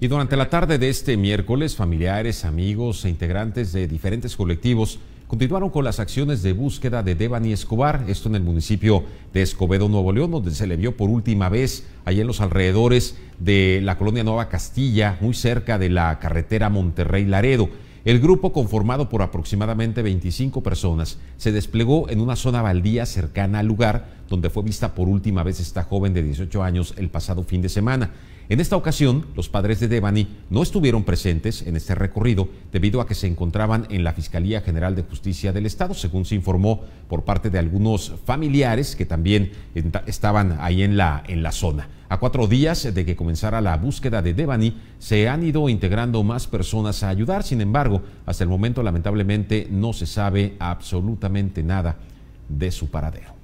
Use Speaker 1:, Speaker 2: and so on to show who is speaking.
Speaker 1: Y durante la tarde de este miércoles, familiares, amigos e integrantes de diferentes colectivos continuaron con las acciones de búsqueda de Devani Escobar, esto en el municipio de Escobedo, Nuevo León, donde se le vio por última vez ahí en los alrededores de la colonia Nueva Castilla, muy cerca de la carretera Monterrey-Laredo. El grupo, conformado por aproximadamente 25 personas, se desplegó en una zona baldía cercana al lugar donde fue vista por última vez esta joven de 18 años el pasado fin de semana. En esta ocasión, los padres de Devani no estuvieron presentes en este recorrido debido a que se encontraban en la Fiscalía General de Justicia del Estado, según se informó por parte de algunos familiares que también estaban ahí en la, en la zona. A cuatro días de que comenzara la búsqueda de Devani, se han ido integrando más personas a ayudar. Sin embargo, hasta el momento lamentablemente no se sabe absolutamente nada de su paradero.